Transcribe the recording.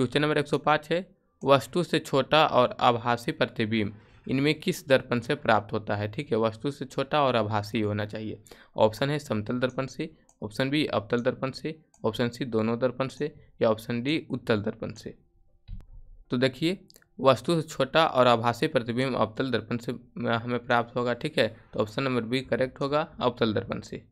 question number 105 है वस्तु से छोटा और आभासी प्रतिबिंब इनमें किस दर्पण से प्राप्त होता है ठीक है वस्तु से छोटा और आभासी होना चाहिए ऑप्शन है समतल दर्पण से ऑप्शन बी अवतल दर्पण से ऑप्शन सी दोनों दर्पण से या ऑप्शन डी उत्तल दर्पण से तो देखिए वस्तु से छोटा और आभासी प्रतिबिंब अवतल दर्पण से हमें प्राप्त होगा ठीक है तो ऑप्शन नंबर बी करेक्ट होगा अवतल दर्पण से